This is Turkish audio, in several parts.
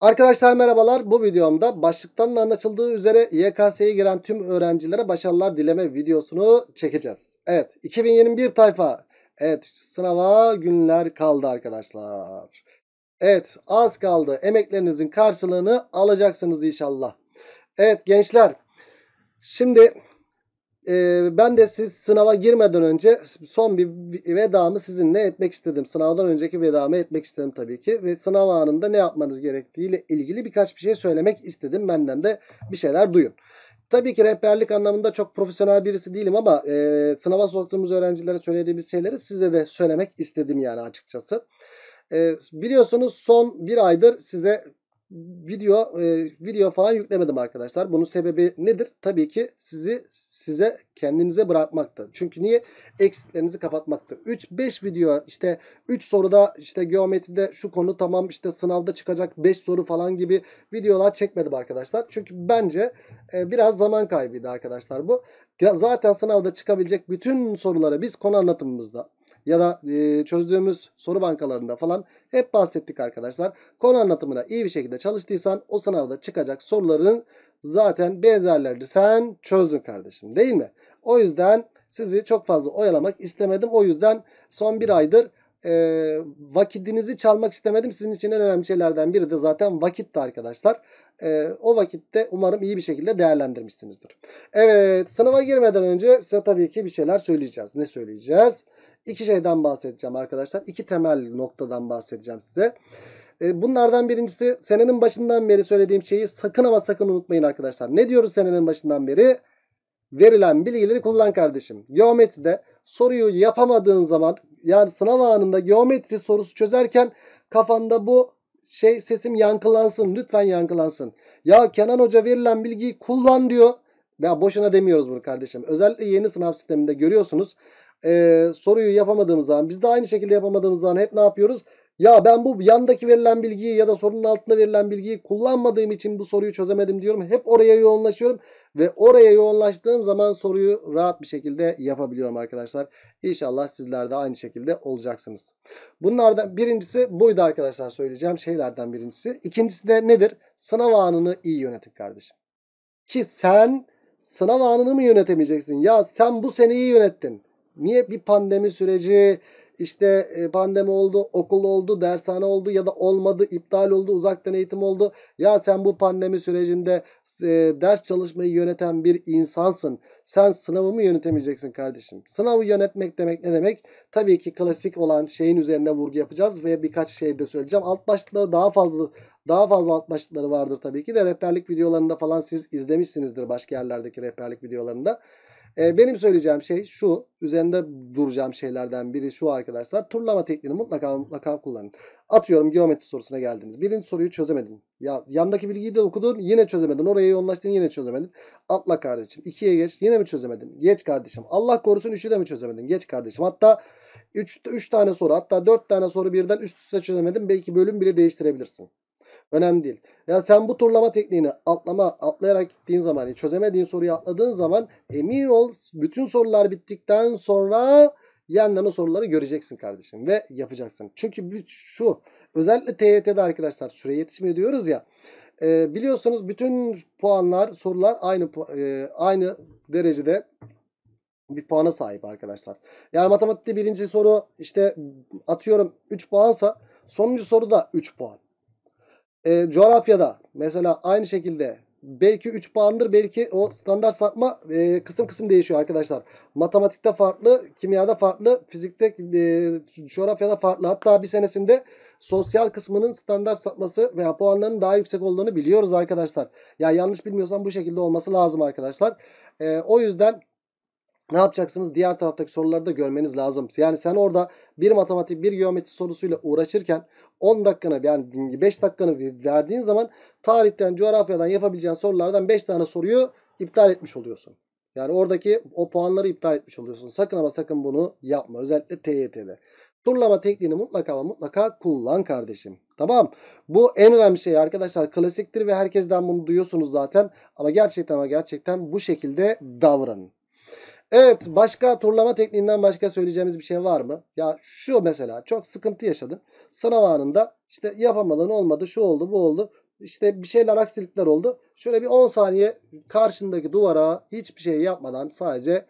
Arkadaşlar merhabalar. Bu videomda başlıktan da anlaşıldığı üzere YKS'ye giren tüm öğrencilere başarılar dileme videosunu çekeceğiz. Evet 2021 tayfa. Evet sınava günler kaldı arkadaşlar. Evet az kaldı. Emeklerinizin karşılığını alacaksınız inşallah. Evet gençler. Şimdi e, ben de siz sınava girmeden önce son bir vedamı sizinle etmek istedim. Sınavdan önceki vedamı etmek istedim tabii ki. Ve sınav anında ne yapmanız gerektiğiyle ilgili birkaç bir şey söylemek istedim. Benden de bir şeyler duyun. Tabii ki rehberlik anlamında çok profesyonel birisi değilim ama e, sınava soktuğumuz öğrencilere söylediğimiz şeyleri size de söylemek istedim yani açıkçası. E, biliyorsunuz son bir aydır size video e, video falan yüklemedim arkadaşlar. Bunun sebebi nedir? Tabii ki sizi size kendinize bırakmakta. Çünkü niye? Eksiklerinizi kapatmakta. 3-5 video işte 3 soruda işte geometride şu konu tamam işte sınavda çıkacak 5 soru falan gibi videolar çekmedim arkadaşlar. Çünkü bence e, biraz zaman kaybıydı arkadaşlar bu. Ya zaten sınavda çıkabilecek bütün sorulara biz konu anlatımımızda ya da e, çözdüğümüz soru bankalarında falan hep bahsettik arkadaşlar. Konu anlatımına iyi bir şekilde çalıştıysan o sınavda çıkacak soruların zaten benzerlerdi. Sen çözdün kardeşim değil mi? O yüzden sizi çok fazla oyalamak istemedim. O yüzden son bir aydır e, vakitinizi çalmak istemedim. Sizin için en önemli şeylerden biri de zaten vakitti arkadaşlar. E, o vakitte umarım iyi bir şekilde değerlendirmişsinizdir. Evet sınava girmeden önce size tabii ki bir şeyler söyleyeceğiz. Ne söyleyeceğiz? İki şeyden bahsedeceğim arkadaşlar. İki temel noktadan bahsedeceğim size. E, bunlardan birincisi senenin başından beri söylediğim şeyi sakın ama sakın unutmayın arkadaşlar. Ne diyoruz senenin başından beri? Verilen bilgileri kullan kardeşim. Geometride soruyu yapamadığın zaman yani sınav anında geometri sorusu çözerken kafanda bu şey sesim yankılansın. Lütfen yankılansın. Ya Kenan Hoca verilen bilgiyi kullan diyor. Ya boşuna demiyoruz bunu kardeşim. Özellikle yeni sınav sisteminde görüyorsunuz. Ee, soruyu yapamadığımız zaman biz de aynı şekilde yapamadığımız zaman hep ne yapıyoruz? Ya ben bu yandaki verilen bilgiyi ya da sorunun altında verilen bilgiyi kullanmadığım için bu soruyu çözemedim diyorum. Hep oraya yoğunlaşıyorum ve oraya yoğunlaştığım zaman soruyu rahat bir şekilde yapabiliyorum arkadaşlar. İnşallah sizler de aynı şekilde olacaksınız. Bunlardan birincisi buydu arkadaşlar söyleyeceğim şeylerden birincisi. İkincisi de nedir? Sınav anını iyi yönetin kardeşim. Ki sen sınav anını mı yönetemeyeceksin? Ya sen bu seneyi yönettin. Niye bir pandemi süreci işte e, pandemi oldu, okul oldu, dershane oldu ya da olmadı, iptal oldu, uzaktan eğitim oldu. Ya sen bu pandemi sürecinde e, ders çalışmayı yöneten bir insansın. Sen sınavı mı yönetemeyeceksin kardeşim? Sınavı yönetmek demek ne demek? Tabii ki klasik olan şeyin üzerine vurgu yapacağız ve birkaç şey de söyleyeceğim. Alt başlıkları daha fazla daha fazla alt başlıkları vardır tabii ki de rehberlik videolarında falan siz izlemişsinizdir başka yerlerdeki rehberlik videolarında. Ee, benim söyleyeceğim şey şu. Üzerinde duracağım şeylerden biri şu arkadaşlar. Turlama tekniğini mutlaka mutlaka kullanın. Atıyorum geometri sorusuna geldiniz. Birinci soruyu çözemedin. Ya, yandaki bilgiyi de okudun yine çözemedin. Oraya yoğunlaştın yine çözemedin. Atla kardeşim. ikiye geç yine mi çözemedin? Geç kardeşim. Allah korusun üçü de mi çözemedin? Geç kardeşim. Hatta 3 üç tane soru hatta 4 tane soru birden üst üste çözemedin. Belki bölüm bile değiştirebilirsin. Önemli değil. Ya sen bu turlama tekniğini atlama atlayarak gittiğin zaman yani çözemediğin soruyu atladığın zaman emin ol bütün sorular bittikten sonra yandan o soruları göreceksin kardeşim ve yapacaksın. Çünkü şu özellikle TYT'de arkadaşlar süre yetişmiyor diyoruz ya. E, biliyorsunuz bütün puanlar sorular aynı e, aynı derecede bir puana sahip arkadaşlar. Yani matematikte birinci soru işte atıyorum 3 puansa sonuncu soru da 3 puan e, coğrafyada mesela aynı şekilde belki 3 puandır belki o standart sapma e, kısım kısım değişiyor arkadaşlar. Matematikte farklı, kimyada farklı, fizikte e, coğrafyada farklı. Hatta bir senesinde sosyal kısmının standart sapması veya puanlarının daha yüksek olduğunu biliyoruz arkadaşlar. Ya yanlış bilmiyorsam bu şekilde olması lazım arkadaşlar. E, o yüzden ne yapacaksınız? Diğer taraftaki soruları da görmeniz lazım. Yani sen orada bir matematik, bir geometri sorusuyla uğraşırken 10 dakikana yani 5 dakikanı verdiğin zaman tarihten, coğrafyadan yapabileceğin sorulardan 5 tane soruyu iptal etmiş oluyorsun. Yani oradaki o puanları iptal etmiş oluyorsun. Sakın ama sakın bunu yapma. Özellikle TYT'de. Turlama tekniğini mutlaka ama mutlaka kullan kardeşim. Tamam. Bu en önemli şey arkadaşlar. Klasiktir ve herkesten bunu duyuyorsunuz zaten. Ama gerçekten ama gerçekten bu şekilde davranın. Evet başka turlama tekniğinden başka söyleyeceğimiz bir şey var mı? Ya şu mesela çok sıkıntı yaşadın. Sınav anında işte yapamadın olmadı şu oldu bu oldu. İşte bir şeyler aksilikler oldu. Şöyle bir 10 saniye karşındaki duvara hiçbir şey yapmadan sadece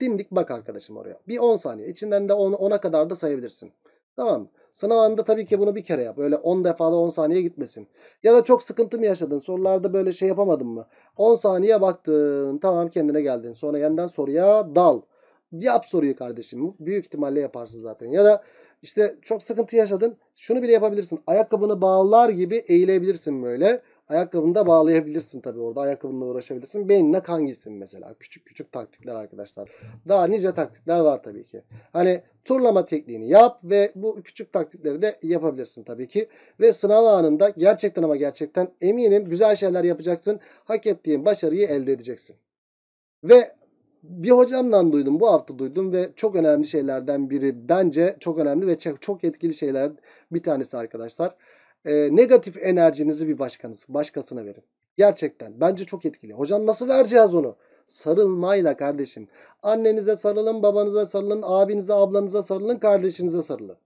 dimdik bak arkadaşım oraya. Bir 10 saniye. içinden de 10, 10'a kadar da sayabilirsin. Tamam mı? Sınav anında tabii ki bunu bir kere yap. Öyle 10 defada 10 saniye gitmesin. Ya da çok sıkıntı mı yaşadın? Sorularda böyle şey yapamadın mı? 10 saniye baktın. Tamam kendine geldin. Sonra yeniden soruya dal. Yap soruyu kardeşim. Büyük ihtimalle yaparsın zaten. Ya da işte çok sıkıntı yaşadın. Şunu bile yapabilirsin. Ayakkabını bağlar gibi eğilebilirsin böyle. Ayakkabını da bağlayabilirsin tabii orada. Ayakkabınla uğraşabilirsin. Beynine kan gitsin mesela. Küçük küçük taktikler arkadaşlar. Daha nice taktikler var tabii ki. Hani turlama tekniğini yap ve bu küçük taktikleri de yapabilirsin tabii ki. Ve sınav anında gerçekten ama gerçekten eminim güzel şeyler yapacaksın. Hak ettiğin başarıyı elde edeceksin. Ve bir hocamdan duydum bu hafta duydum ve çok önemli şeylerden biri bence çok önemli ve çok etkili şeyler bir tanesi arkadaşlar e, negatif enerjinizi bir başkanız, başkasına verin. Gerçekten bence çok etkili. Hocam nasıl vereceğiz onu? Sarılmayla kardeşim. Annenize sarılın, babanıza sarılın, abinize, ablanıza sarılın, kardeşinize sarılın.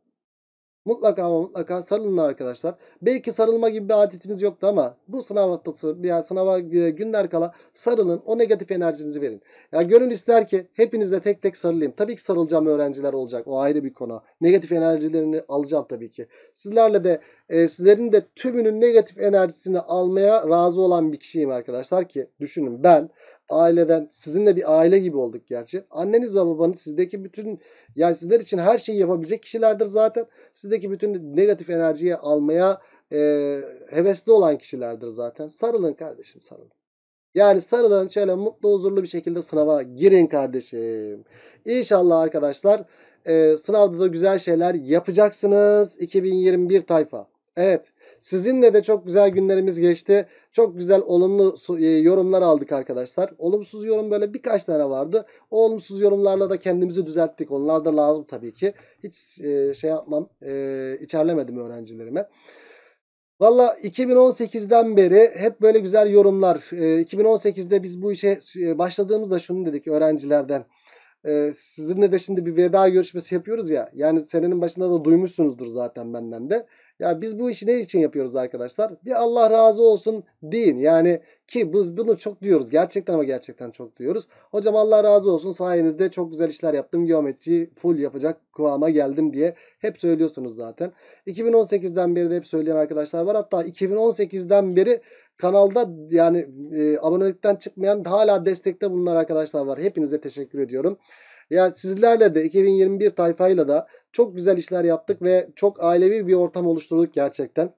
Mutlaka ama mutlaka sarılın arkadaşlar. Belki sarılma gibi bir adetiniz yoktu ama bu sınav haftası ya sınava e, günler kala sarılın. O negatif enerjinizi verin. Ya gönül ister ki hepinizle tek tek sarılayım. Tabii ki sarılacağım öğrenciler olacak. O ayrı bir konu. Negatif enerjilerini alacağım tabii ki. Sizlerle de e, sizlerin de tümünün negatif enerjisini almaya razı olan bir kişiyim arkadaşlar ki düşünün ben aileden sizinle bir aile gibi olduk gerçi. Anneniz ve babanız sizdeki bütün yani sizler için her şeyi yapabilecek kişilerdir zaten. Sizdeki bütün negatif enerjiyi almaya e, hevesli olan kişilerdir zaten. Sarılın kardeşim sarılın. Yani sarılın şöyle mutlu huzurlu bir şekilde sınava girin kardeşim. İnşallah arkadaşlar e, sınavda da güzel şeyler yapacaksınız. 2021 tayfa. Evet sizinle de çok güzel günlerimiz geçti. Çok güzel olumlu e, yorumlar aldık arkadaşlar. Olumsuz yorum böyle birkaç tane vardı. O olumsuz yorumlarla da kendimizi düzelttik. Onlar da lazım tabii ki. Hiç e, şey yapmam, e, içerlemedim öğrencilerime. Valla 2018'den beri hep böyle güzel yorumlar. 2018'de biz bu işe başladığımızda şunu dedik öğrencilerden. Sizinle de şimdi bir veda görüşmesi yapıyoruz ya. Yani senenin başında da duymuşsunuzdur zaten benden de. Ya biz bu işi ne için yapıyoruz arkadaşlar? Bir Allah razı olsun deyin. Yani ki biz bunu çok diyoruz. Gerçekten ama gerçekten çok diyoruz. Hocam Allah razı olsun sayenizde çok güzel işler yaptım. Geometri full yapacak kıvama geldim diye hep söylüyorsunuz zaten. 2018'den beri de hep söyleyen arkadaşlar var. Hatta 2018'den beri kanalda yani e, abonelikten çıkmayan hala destekte bulunan arkadaşlar var. Hepinize teşekkür ediyorum. Ya sizlerle de 2021 tayfayla da çok güzel işler yaptık ve çok ailevi bir ortam oluşturduk gerçekten.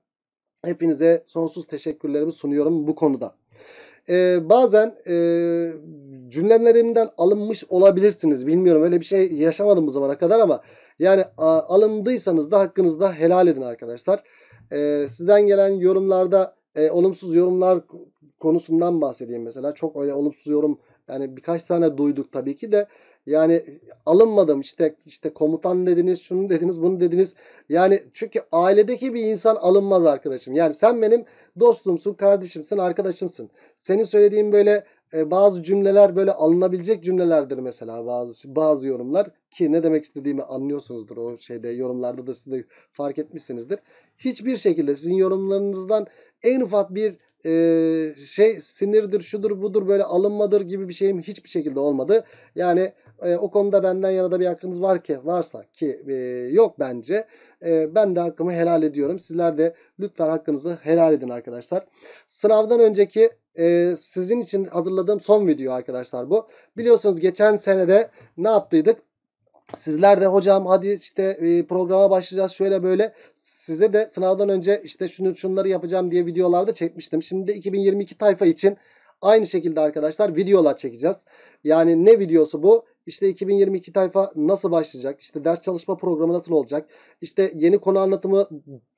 Hepinize sonsuz teşekkürlerimi sunuyorum bu konuda. Ee, bazen e, cümlelerimden alınmış olabilirsiniz. Bilmiyorum öyle bir şey yaşamadım bu zamana kadar ama yani a, alındıysanız da hakkınızda helal edin arkadaşlar. Ee, sizden gelen yorumlarda e, olumsuz yorumlar konusundan bahsedeyim mesela. Çok öyle olumsuz yorum yani birkaç tane duyduk tabii ki de yani alınmadım işte işte komutan dediniz, şunu dediniz, bunu dediniz. Yani çünkü ailedeki bir insan alınmaz arkadaşım. Yani sen benim dostumsun, kardeşimsin, arkadaşımsın. Senin söylediğin böyle e, bazı cümleler böyle alınabilecek cümlelerdir mesela bazı bazı yorumlar ki ne demek istediğimi anlıyorsunuzdur o şeyde yorumlarda da siz de fark etmişsinizdir. Hiçbir şekilde sizin yorumlarınızdan en ufak bir e, şey sinirdir, şudur, budur böyle alınmadır gibi bir şeyim hiçbir şekilde olmadı. Yani e, o konuda benden yana da bir hakkınız var ki varsa ki e, yok bence. E, ben de hakkımı helal ediyorum. Sizler de lütfen hakkınızı helal edin arkadaşlar. Sınavdan önceki e, sizin için hazırladığım son video arkadaşlar bu. Biliyorsunuz geçen senede ne yaptıydık? Sizler de hocam hadi işte e, programa başlayacağız şöyle böyle. Size de sınavdan önce işte şunu şunları yapacağım diye videolarda çekmiştim. Şimdi de 2022 tayfa için aynı şekilde arkadaşlar videolar çekeceğiz. Yani ne videosu bu? İşte 2022 tayfa nasıl başlayacak? İşte ders çalışma programı nasıl olacak? İşte yeni konu anlatımı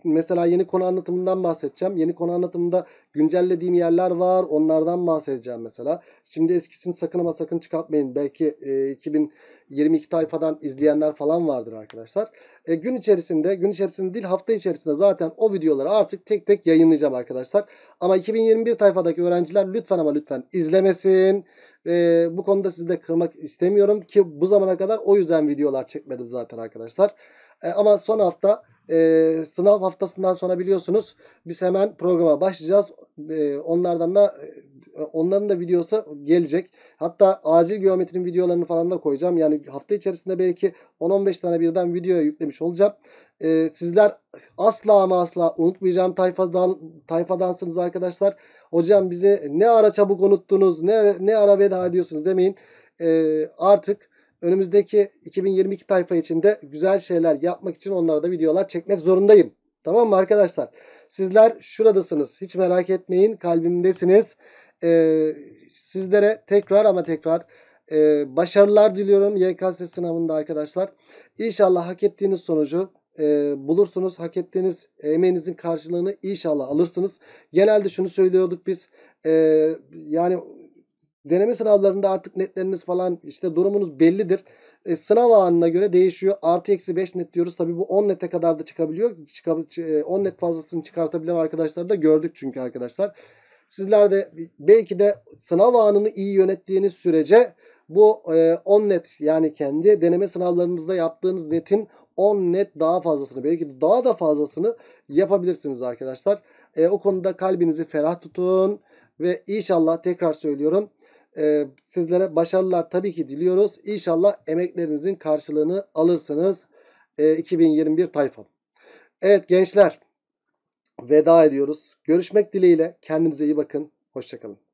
mesela yeni konu anlatımından bahsedeceğim. Yeni konu anlatımında güncellediğim yerler var. Onlardan bahsedeceğim mesela. Şimdi eskisini sakın ama sakın çıkartmayın. Belki e, 2022 tayfadan izleyenler falan vardır arkadaşlar. E, gün içerisinde, gün içerisinde değil hafta içerisinde zaten o videoları artık tek tek yayınlayacağım arkadaşlar. Ama 2021 tayfadaki öğrenciler lütfen ama lütfen izlemesin e, bu konuda sizi de kırmak istemiyorum ki bu zamana kadar o yüzden videolar çekmedim zaten arkadaşlar. E, ama son hafta e, sınav haftasından sonra biliyorsunuz biz hemen programa başlayacağız. E, onlardan da e, onların da videosu gelecek. Hatta acil geometrinin videolarını falan da koyacağım. Yani hafta içerisinde belki 10-15 tane birden video yüklemiş olacağım. E, sizler asla ama asla unutmayacağım tayfadan, tayfadansınız arkadaşlar. Hocam bize ne ara çabuk unuttunuz ne, ne ara veda ediyorsunuz demeyin. E, artık önümüzdeki 2022 tayfa içinde güzel şeyler yapmak için onlara da videolar çekmek zorundayım. Tamam mı arkadaşlar? Sizler şuradasınız. Hiç merak etmeyin. Kalbimdesiniz. Ee, sizlere tekrar ama tekrar e, başarılar diliyorum YKS sınavında arkadaşlar. İnşallah hak ettiğiniz sonucu e, bulursunuz. Hak ettiğiniz emeğinizin karşılığını inşallah alırsınız. Genelde şunu söylüyorduk biz. E, yani deneme sınavlarında artık netleriniz falan işte durumunuz bellidir. E, sınav anına göre değişiyor. Artı eksi 5 net diyoruz. Tabi bu 10 nete kadar da çıkabiliyor. Çıka, 10 e, net fazlasını çıkartabilen arkadaşlar da gördük çünkü arkadaşlar. Sizler de belki de sınav anını iyi yönettiğiniz sürece bu e, net yani kendi deneme sınavlarınızda yaptığınız netin 10 net daha fazlasını belki daha da fazlasını yapabilirsiniz arkadaşlar. E, o konuda kalbinizi ferah tutun ve inşallah tekrar söylüyorum e, sizlere başarılar tabii ki diliyoruz. İnşallah emeklerinizin karşılığını alırsınız e, 2021 tayfa. Evet gençler veda ediyoruz. Görüşmek dileğiyle kendinize iyi bakın. Hoşçakalın.